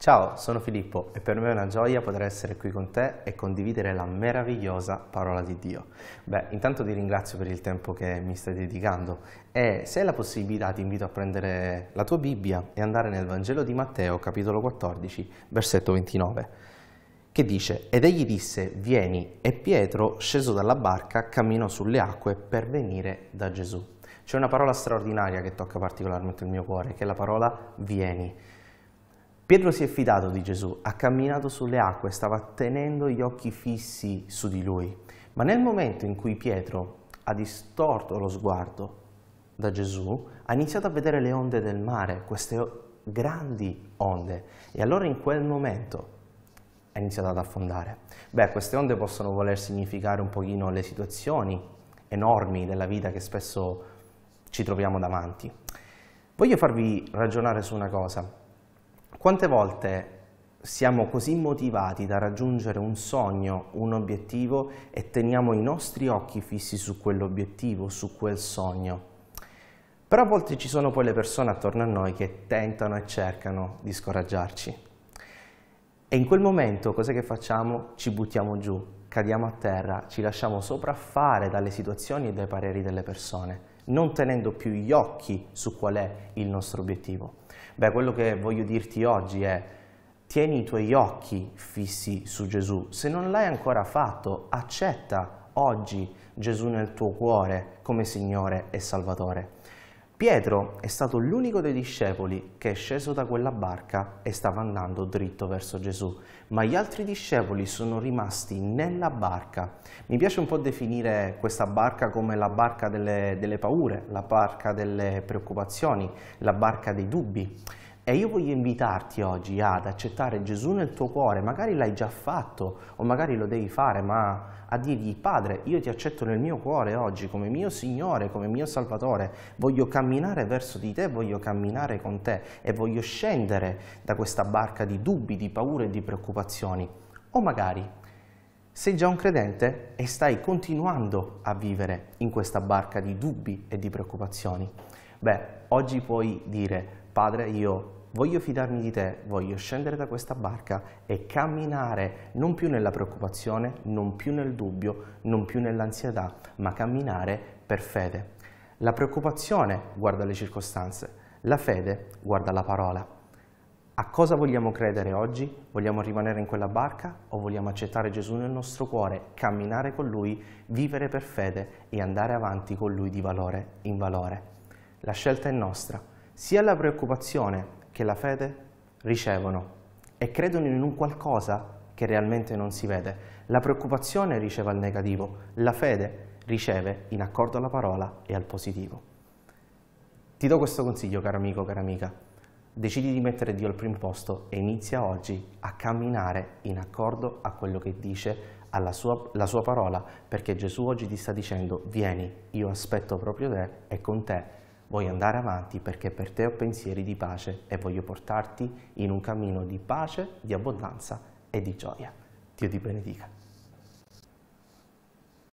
Ciao, sono Filippo e per me è una gioia poter essere qui con te e condividere la meravigliosa parola di Dio. Beh, intanto ti ringrazio per il tempo che mi stai dedicando e se hai la possibilità ti invito a prendere la tua Bibbia e andare nel Vangelo di Matteo, capitolo 14, versetto 29, che dice Ed egli disse, vieni, e Pietro, sceso dalla barca, camminò sulle acque per venire da Gesù. C'è una parola straordinaria che tocca particolarmente il mio cuore, che è la parola vieni. Pietro si è fidato di Gesù, ha camminato sulle acque, stava tenendo gli occhi fissi su di lui, ma nel momento in cui Pietro ha distorto lo sguardo da Gesù, ha iniziato a vedere le onde del mare, queste grandi onde, e allora in quel momento ha iniziato ad affondare. Beh, queste onde possono voler significare un pochino le situazioni enormi della vita che spesso ci troviamo davanti. Voglio farvi ragionare su una cosa. Quante volte siamo così motivati da raggiungere un sogno, un obiettivo e teniamo i nostri occhi fissi su quell'obiettivo, su quel sogno? Però a volte ci sono poi le persone attorno a noi che tentano e cercano di scoraggiarci. E in quel momento cos'è che facciamo? Ci buttiamo giù, cadiamo a terra, ci lasciamo sopraffare dalle situazioni e dai pareri delle persone non tenendo più gli occhi su qual è il nostro obiettivo. Beh, quello che voglio dirti oggi è tieni i tuoi occhi fissi su Gesù. Se non l'hai ancora fatto, accetta oggi Gesù nel tuo cuore come Signore e Salvatore. Pietro è stato l'unico dei discepoli che è sceso da quella barca e stava andando dritto verso Gesù, ma gli altri discepoli sono rimasti nella barca. Mi piace un po' definire questa barca come la barca delle, delle paure, la barca delle preoccupazioni, la barca dei dubbi. E io voglio invitarti oggi ad accettare Gesù nel tuo cuore, magari l'hai già fatto o magari lo devi fare, ma a dirgli Padre, io ti accetto nel mio cuore oggi come mio Signore, come mio Salvatore, voglio camminare verso di te, voglio camminare con te e voglio scendere da questa barca di dubbi, di paure e di preoccupazioni. O magari sei già un credente e stai continuando a vivere in questa barca di dubbi e di preoccupazioni. Beh, oggi puoi dire Padre, io voglio fidarmi di te, voglio scendere da questa barca e camminare non più nella preoccupazione, non più nel dubbio, non più nell'ansietà, ma camminare per fede. La preoccupazione guarda le circostanze, la fede guarda la parola. A cosa vogliamo credere oggi? Vogliamo rimanere in quella barca o vogliamo accettare Gesù nel nostro cuore, camminare con Lui, vivere per fede e andare avanti con Lui di valore in valore? La scelta è nostra. Sia la preoccupazione che la fede ricevono e credono in un qualcosa che realmente non si vede. La preoccupazione riceve al negativo, la fede riceve in accordo alla parola e al positivo. Ti do questo consiglio, caro amico, cara amica. Decidi di mettere Dio al primo posto e inizia oggi a camminare in accordo a quello che dice alla sua, la sua parola, perché Gesù oggi ti sta dicendo vieni, io aspetto proprio te e con te Vuoi andare avanti perché per te ho pensieri di pace e voglio portarti in un cammino di pace, di abbondanza e di gioia. Dio ti benedica.